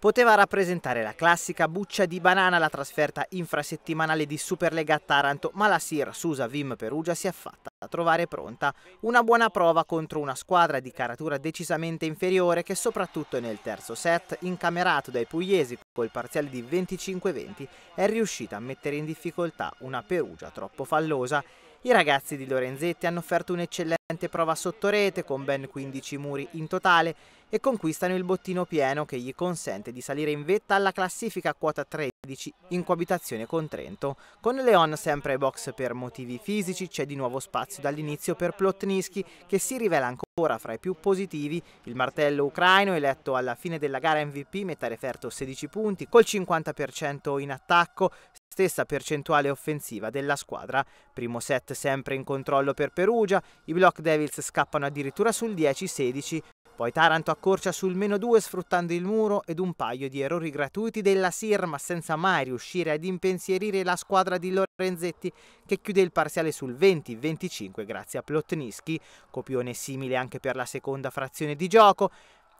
poteva rappresentare la classica buccia di banana la trasferta infrasettimanale di Superlega a Taranto, ma la Sir Susa Vim Perugia si è fatta trovare pronta una buona prova contro una squadra di caratura decisamente inferiore che soprattutto nel terzo set, incamerato dai pugliesi col parziale di 25-20, è riuscita a mettere in difficoltà una Perugia troppo fallosa i ragazzi di Lorenzetti hanno offerto un'eccellente prova sotto rete con ben 15 muri in totale e conquistano il bottino pieno che gli consente di salire in vetta alla classifica quota 13 in coabitazione con Trento. Con Leon sempre ai box per motivi fisici c'è di nuovo spazio dall'inizio per Plotnischi che si rivela ancora fra i più positivi. Il martello ucraino eletto alla fine della gara MVP mette a referto 16 punti col 50% in attacco, Stessa percentuale offensiva della squadra. Primo set sempre in controllo per Perugia, i Block Devils scappano addirittura sul 10-16, poi Taranto accorcia sul meno 2 sfruttando il muro ed un paio di errori gratuiti della Sir, ma senza mai riuscire ad impensierire la squadra di Lorenzetti che chiude il parziale sul 20-25 grazie a Plotnischi, copione simile anche per la seconda frazione di gioco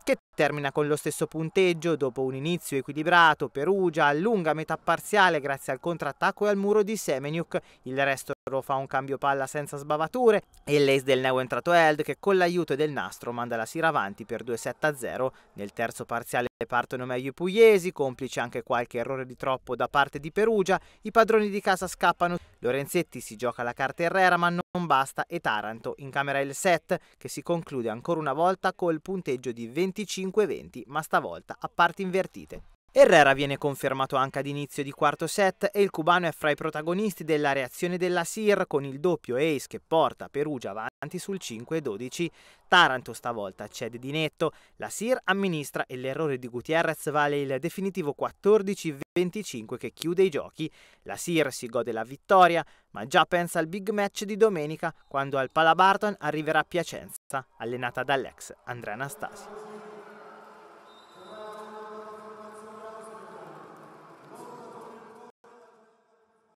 che termina con lo stesso punteggio dopo un inizio equilibrato. Perugia allunga metà parziale grazie al contrattacco e al muro di Semenyuk, Il resto lo fa un cambio palla senza sbavature e l'ace del neo entrato Held che con l'aiuto del nastro manda la Sira avanti per 2-7-0 nel terzo parziale. Partono meglio i pugliesi, complice anche qualche errore di troppo da parte di Perugia, i padroni di casa scappano, Lorenzetti si gioca la carta Herrera ma non basta e Taranto in camera il set che si conclude ancora una volta col punteggio di 25-20 ma stavolta a parti invertite. Herrera viene confermato anche ad inizio di quarto set e il cubano è fra i protagonisti della reazione della SIR con il doppio ace che porta Perugia avanti sul 5-12. Taranto stavolta cede di netto, la SIR amministra e l'errore di Gutierrez vale il definitivo 14-25 che chiude i giochi. La SIR si gode la vittoria, ma già pensa al big match di domenica quando al Palabarton arriverà Piacenza, allenata dall'ex Andrea Anastasio.